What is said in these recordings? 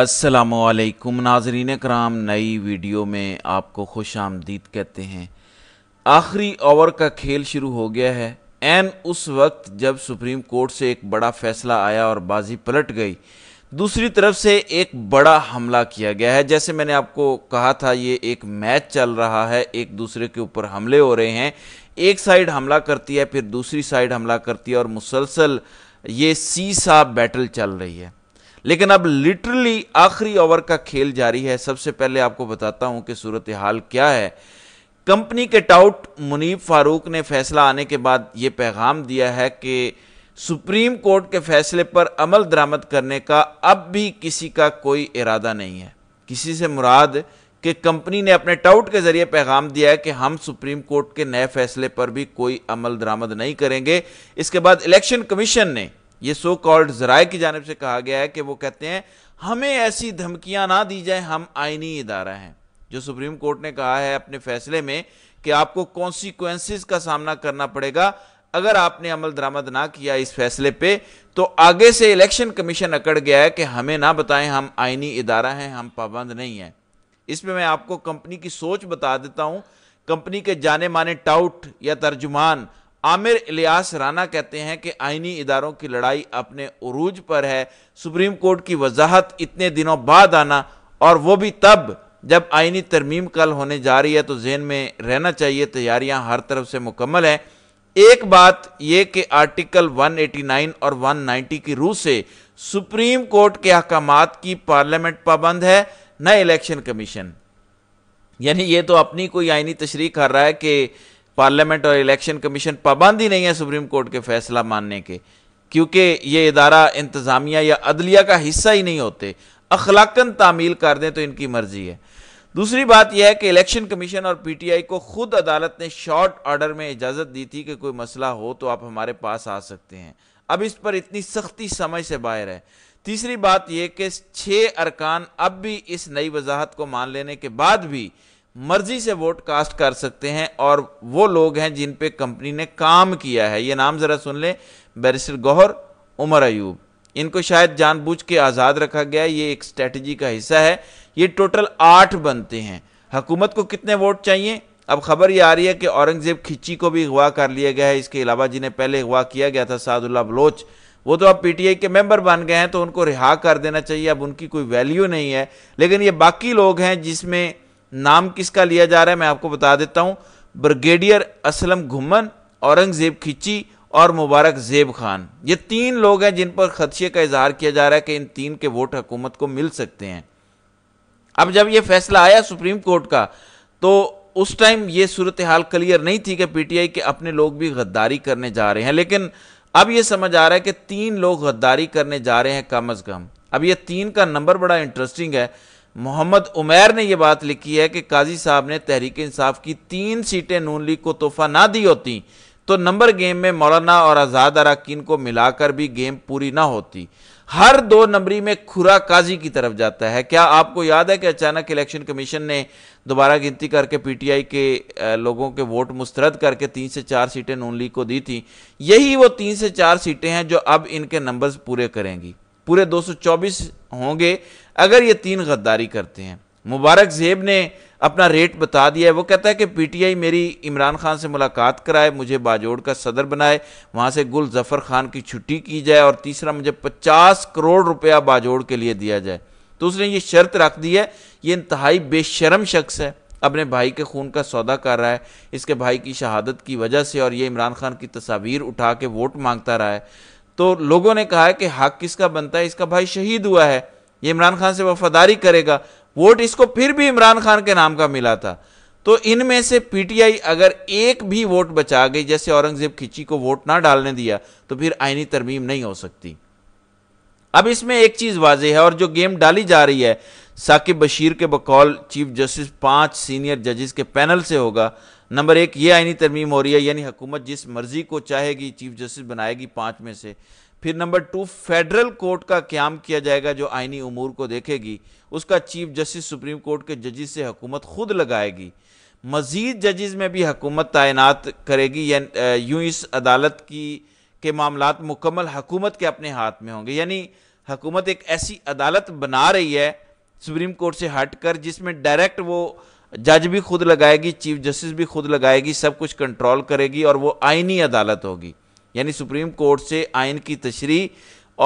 असलकुम नाजरीन कराम नई वीडियो में आपको खुश आमदीद कहते हैं आखिरी ओवर का खेल शुरू हो गया है एन उस वक्त जब सुप्रीम कोर्ट से एक बड़ा फैसला आया और बाजी पलट गई दूसरी तरफ से एक बड़ा हमला किया गया है जैसे मैंने आपको कहा था ये एक मैच चल रहा है एक दूसरे के ऊपर हमले हो रहे हैं एक साइड हमला करती है फिर दूसरी साइड हमला करती है और मुसलसल ये सी सा बैटल चल रही है लेकिन अब लिटरली आखिरी ओवर का खेल जारी है सबसे पहले आपको बताता हूं कि सूरत हाल क्या है कंपनी के टाउट मुनीब फारूक ने फैसला आने के बाद यह पैगाम दिया है कि सुप्रीम कोर्ट के फैसले पर अमल दरामद करने का अब भी किसी का कोई इरादा नहीं है किसी से मुराद कि कंपनी ने अपने टाउट के जरिए पैगाम दिया है कि हम सुप्रीम कोर्ट के नए फैसले पर भी कोई अमल दरामद नहीं करेंगे इसके बाद इलेक्शन कमीशन ने ये सो कॉल्ड जराय की जानब से कहा गया है कि वो कहते हैं हमें ऐसी धमकियां ना दी जाए हम आइनी इदारा हैं जो सुप्रीम कोर्ट ने कहा है अपने फैसले में कि आपको कॉन्सिक्वेंसिस का सामना करना पड़ेगा अगर आपने अमल दरामद ना किया इस फैसले पे तो आगे से इलेक्शन कमीशन अकड़ गया है कि हमें ना बताएं हम आइनी इदारा हैं हम पाबंद नहीं हैं इसमें मैं आपको कंपनी की सोच बता देता हूं कंपनी के जाने माने टाउट या तर्जुमान आमिर इलियास राना कहते हैं कि आइनी इदारों की लड़ाई अपने अरूज पर है सुप्रीम कोर्ट की वजाहत इतने दिनों बाद आना और वो भी तब जब आइनी तरमीम कल होने जा रही है तो जेन में रहना चाहिए तैयारियां हर तरफ से मुकम्मल हैं एक बात ये कि आर्टिकल 189 और 190 की रूह से सुप्रीम कोर्ट के अहकाम की पार्लियामेंट पाबंद है न इलेक्शन कमीशन यानी ये तो अपनी कोई आइनी तशरी कर रहा है कि पार्लियामेंट और इलेक्शन कमीशन पाबंदी नहीं है सुप्रीम कोर्ट के फैसला मानने के क्योंकि ये इदारा इंतज़ामिया या अदलिया का हिस्सा ही नहीं होते अखलाकन तामील कर दें तो इनकी मर्जी है दूसरी बात यह है कि इलेक्शन कमीशन और पीटीआई को खुद अदालत ने शॉर्ट ऑर्डर में इजाज़त दी थी कि कोई मसला हो तो आप हमारे पास आ सकते हैं अब इस पर इतनी सख्ती समझ से बाहर है तीसरी बात यह कि छः अरकान अब भी इस नई वजाहत को मान लेने के बाद भी मर्जी से वोट कास्ट कर सकते हैं और वो लोग हैं जिन पे कंपनी ने काम किया है ये नाम ज़रा सुन लें बैरिस्टर गौहर उमर अयूब इनको शायद जानबूझ के आज़ाद रखा गया ये एक स्ट्रेटजी का हिस्सा है ये टोटल आठ बनते हैं हकूमत को कितने वोट चाहिए अब खबर ये आ रही है कि औरंगज़ेब खिची को भी अगवा कर लिया गया है इसके अलावा जिन्हें पहले अगवा किया गया था सादुल्ला बलोच वो तो अब पीटीआई के मेंबर बन गए हैं तो उनको रिहा कर देना चाहिए अब उनकी कोई वैल्यू नहीं है लेकिन ये बाकी लोग हैं जिसमें नाम किसका लिया जा रहा है मैं आपको बता देता हूँ ब्रिगेडियर असलम घुमन औरंगज़ेब खिची और मुबारक जेब खान ये तीन लोग हैं जिन पर खदशे का इजहार किया जा रहा है कि इन तीन के वोट हुकूमत को मिल सकते हैं अब जब ये फैसला आया सुप्रीम कोर्ट का तो उस टाइम ये सूरत हाल क्लियर नहीं थी कि पीटीआई के अपने लोग भी गद्दारी करने जा रहे हैं लेकिन अब ये समझ आ रहा है कि तीन लोग गद्दारी करने जा रहे हैं कम अज़ कम अब ये तीन का नंबर बड़ा इंटरेस्टिंग है मोहम्मद उमैर ने यह बात लिखी है कि काजी साहब ने तहरीक इंसाफ की तीन सीटें नून लीग को तोहफा ना दी होती तो नंबर गेम में मौलाना और आज़ाद अरकान को मिलाकर भी गेम पूरी ना होती हर दो नंबरी में खुरा काजी की तरफ जाता है क्या आपको याद है कि अचानक इलेक्शन कमीशन ने दोबारा गिनती करके पीटीआई के लोगों के वोट मुस्तरद करके तीन से चार सीटें नून लीग को दी थी यही वो तीन से चार सीटें हैं जो अब इनके नंबर्स पूरे करेंगी पूरे 224 होंगे अगर ये तीन गद्दारी करते हैं मुबारक जेब ने अपना रेट बता दिया है वो कहता है कि पीटीआई मेरी इमरान खान से मुलाकात कराए मुझे बाजोड़ का सदर बनाए वहाँ से गुल जफ़र खान की छुट्टी की जाए और तीसरा मुझे पचास करोड़ रुपया बाजोड़ के लिए दिया जाए तो उसने ये शर्त रख दी है ये इंतहाई बेशरम शख्स है अपने भाई के खून का सौदा कर रहा है इसके भाई की शहादत की वजह से और ये इमरान खान की तस्वीर उठा के वोट मांगता रहा है तो लोगों ने कहा है कि हक किसका बनता है इसका भाई शहीद हुआ है ये इमरान खान से वफादारी करेगा वोट इसको फिर भी इमरान खान के नाम का मिला था तो इनमें से पीटीआई अगर एक भी वोट बचा गई जैसे औरंगजेब खिची को वोट ना डालने दिया तो फिर आईनी तरमीम नहीं हो सकती अब इसमें एक चीज वाज है और जो गेम डाली जा रही है साकिब बशीर के बकौल चीफ जस्टिस पांच सीनियर जजेस के पैनल से होगा नंबर एक ये आईनी तरमीम हो रही है यानी हुकूमत जिस मर्जी को चाहेगी चीफ जस्टिस बनाएगी पांच में से फिर नंबर टू फेडरल कोर्ट का क्याम किया जाएगा जो आइनी उमूर को देखेगी उसका चीफ जस्टिस सुप्रीम कोर्ट के जजिस से हुकूमत खुद लगाएगी मज़ीद जजिस में भी हकूमत तैनात करेगी यूं यूँ इस अदालत की के मामला मुकम्मल हकूमत के अपने हाथ में होंगे यानी हकूमत एक ऐसी अदालत बना रही है सुप्रीम कोर्ट से हट कर जिसमें डायरेक्ट वो जज भी खुद लगाएगी चीफ जस्टिस भी खुद लगाएगी सब कुछ कंट्रोल करेगी और वो आइनी अदालत होगी यानी सुप्रीम कोर्ट से आइन की तशरी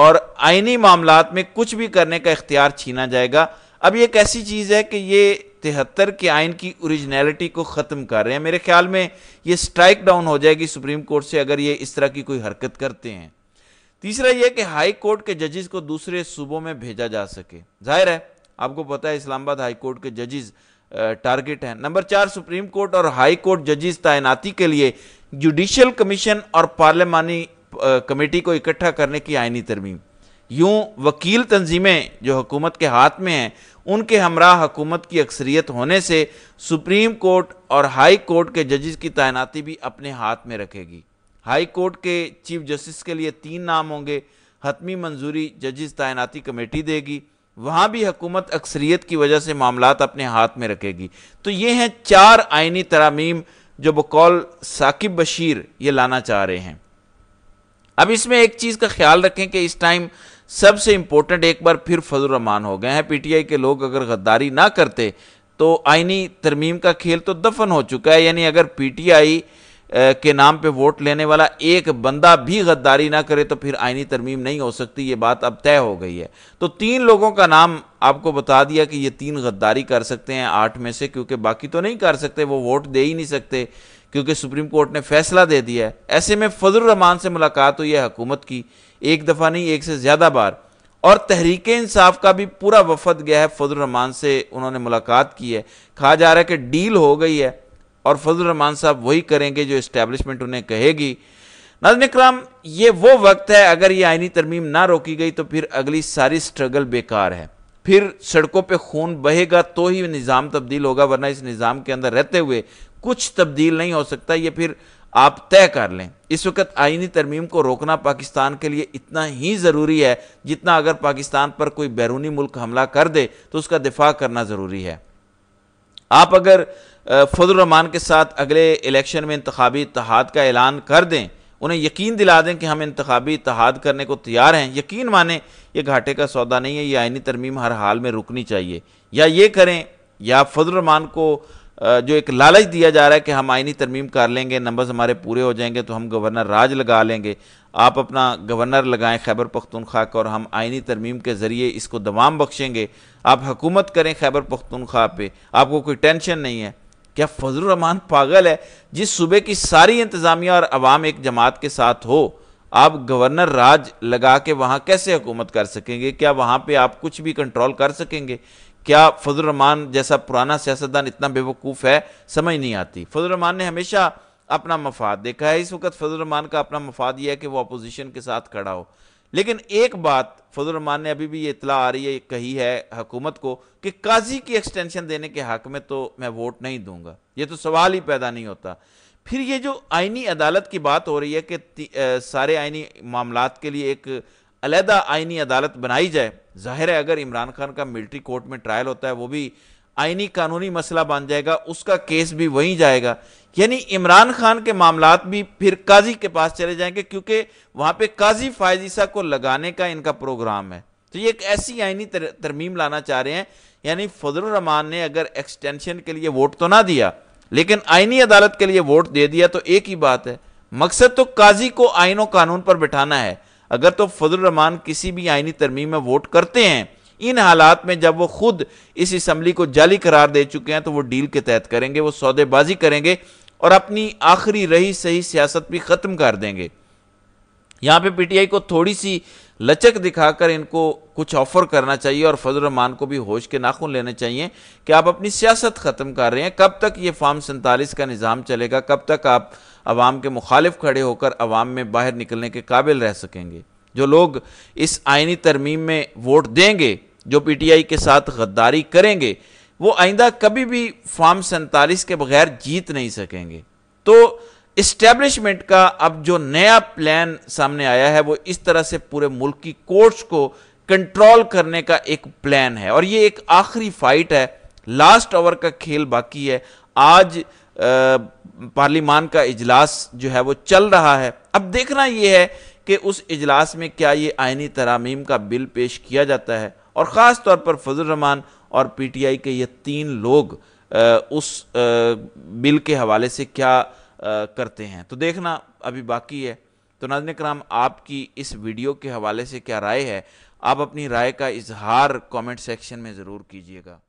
और आइनी मामला में कुछ भी करने का इख्तियार छीना जाएगा अब ये एक ऐसी चीज़ है कि ये तिहत्तर के आइन की ओरिजिनलिटी को ख़त्म कर रहे हैं मेरे ख्याल में ये स्ट्राइक डाउन हो जाएगी सुप्रीम कोर्ट से अगर ये इस तरह की कोई हरकत करते हैं तीसरा ये कि हाई कोर्ट के जजेस को दूसरे सूबों में भेजा जा सके जाहिर है आपको पता है इस्लामाबाद हाई कोर्ट के जजेस टारगेट है नंबर चार सुप्रीम कोर्ट और हाई कोर्ट जजिस तैनाती के लिए जुडिशल कमीशन और पार्लियामानी कमेटी को इकट्ठा करने की आयनी तरमीम यूं वकील तंजीमें जो हुकूमत के हाथ में हैं उनके हमरा हुकूमत की अक्सरियत होने से सुप्रीम कोर्ट और हाई कोर्ट के जजिस की तैनाती भी अपने हाथ में रखेगी हाई कोर्ट के चीफ जस्टिस के लिए तीन नाम होंगे हतमी मंजूरी जजिस तैनाती कमेटी देगी वहाँ भी हुकूमत अक्सरियत की वजह से मामला अपने हाथ में रखेगी तो ये हैं चार आइनी तरामीम जो बकौल साकिब बशीर ये लाना चाह रहे हैं अब इसमें एक चीज़ का ख्याल रखें कि इस टाइम सबसे इम्पोर्टेंट एक बार फिर फजल रमान हो गए हैं पीटीआई के लोग अगर गद्दारी ना करते तो आइनी तरमीम का खेल तो दफन हो चुका है यानी अगर पीटीआई टी के नाम पे वोट लेने वाला एक बंदा भी गद्दारी ना करे तो फिर आइनी तरमीम नहीं हो सकती ये बात अब तय हो गई है तो तीन लोगों का नाम आपको बता दिया कि ये तीन गद्दारी कर सकते हैं आठ में से क्योंकि बाकी तो नहीं कर सकते वो वोट दे ही नहीं सकते क्योंकि सुप्रीम कोर्ट ने फैसला दे दिया है ऐसे में फजलरहमान से मुलाकात हुई है हकूमत की एक दफ़ा नहीं एक से ज़्यादा बार और तहरीक इंसाफ का भी पूरा वफद गया है रहमान से उन्होंने मुलाकात की है कहा जा रहा है कि डील हो गई है और फजल रहमान साहब वही करेंगे जो इस्टेब्लिशमेंट उन्हें कहेगी नाजन कराम ये वो वक्त है अगर ये आइनी तरमीम ना रोकी गई तो फिर अगली सारी स्ट्रगल बेकार है फिर सड़कों पे खून बहेगा तो ही निज़ाम तब्दील होगा वरना इस निज़ाम के अंदर रहते हुए कुछ तब्दील नहीं हो सकता ये फिर आप तय कर लें इस वक्त आइनी तरमीम को रोकना पाकिस्तान के लिए इतना ही ज़रूरी है जितना अगर पाकिस्तान पर कोई बैरूनी मुल्क हमला कर दे तो उसका दिफा करना ज़रूरी है आप अगर फजलरहमान के साथ अगले इलेक्शन में इंतबी इतिहाद का ऐलान कर दें उन्हें यकीन दिला दें कि हम इंतबी इतिहाद करने को तैयार हैं यकीन माने ये घाटे का सौदा नहीं है ये आइनी तरमीम हर हाल में रुकनी चाहिए या ये करें या फजलरहमान को जो एक लालच दिया जा रहा है कि हम आइनी तरमीम कर लेंगे नंबर्स हमारे पूरे हो जाएंगे तो हम गवर्नर राज लगा लेंगे आप अपना गवर्नर लगाएं खैबर पख्तनख्वा का और हम आइनी तरमीम के ज़रिए इसको दवाम बख्शेंगे आप हुकूमत करें खैबर पख्तनख्वा पे आपको कोई टेंशन नहीं है क्या फजल रहमान पागल है जिस सूबे की सारी इंतज़ामिया और अवाम एक जमात के साथ हो आप गवर्नर राज लगा के वहाँ कैसे हुकूमत कर सकेंगे क्या वहाँ पे आप कुछ भी कंट्रोल कर सकेंगे क्या फजल रहमान जैसा पुराना सियासतदान इतना बेवकूफ़ है समझ नहीं आती फजल रहमान ने हमेशा अपना मफाद देखा है इस वक्त फजल रमान का अपना मफाद यह है कि वह अपोजिशन के साथ खड़ा हो लेकिन एक बात फजल ने अभी भी ये इतला आ रही है कही है हकूमत को कि काजी की एक्सटेंशन देने के हक में तो मैं वोट नहीं दूंगा ये तो सवाल ही पैदा नहीं होता फिर ये जो आइनी अदालत की बात हो रही है कि सारे आइनी मामला के लिए एक अलहदा आइनी अदालत बनाई जाए जाहिर है अगर इमरान खान का मिल्ट्री कोर्ट में ट्रायल होता है वो भी आईनी कानूनी मसला बन जाएगा उसका केस भी वहीं जाएगा यानी इमरान खान के मामला भी फिर काजी के पास चले जाएंगे क्योंकि वहां पे काजी फायजीसा को लगाने का इनका प्रोग्राम है तो ये एक ऐसी आईनी तर, तरमीम लाना चाह रहे हैं यानी फजलरहमान ने अगर एक्सटेंशन के लिए वोट तो ना दिया लेकिन आइनी अदालत के लिए वोट दे दिया तो एक ही बात है मकसद तो काजी को आइनों कानून पर बैठाना है अगर तो फजलरहमान किसी भी आइनी तरमीम में वोट करते हैं इन हालात में जब वो खुद इस असम्बली को जाली करार दे चुके हैं तो वो डील के तहत करेंगे वो सौदेबाजी करेंगे और अपनी आखिरी रही सही सियासत भी ख़त्म कर देंगे यहाँ पे पीटीआई को थोड़ी सी लचक दिखाकर इनको कुछ ऑफर करना चाहिए और फजल रहमान को भी होश के नाखून लेने चाहिए कि आप अपनी सियासत ख़त्म कर रहे हैं कब तक ये फार्म सैंतालीस का निज़ाम चलेगा कब तक आप आवाम के मुखालिफ खड़े होकर अवाम में बाहर निकलने के काबिल रह सकेंगे जो लोग इस आइनी तरमीम में वोट देंगे जो पीटीआई के साथ गद्दारी करेंगे वो आइंदा कभी भी फॉर्म सैंतालीस के बगैर जीत नहीं सकेंगे तो इस्टेब्लिशमेंट का अब जो नया प्लान सामने आया है वो इस तरह से पूरे मुल्क की कोर्ट्स को कंट्रोल करने का एक प्लान है और ये एक आखिरी फाइट है लास्ट ओवर का खेल बाकी है आज पार्लिमान का इजलास जो है वो चल रहा है अब देखना ये है कि उस इजलास में क्या ये आइनी तरामीम का बिल पेश किया जाता है और ख़ास तौर पर फजल रहमान और पीटीआई के ये तीन लोग उस बिल के हवाले से क्या करते हैं तो देखना अभी बाकी है तो नाजन कराम आपकी इस वीडियो के हवाले से क्या राय है आप अपनी राय का इजहार कमेंट सेक्शन में ज़रूर कीजिएगा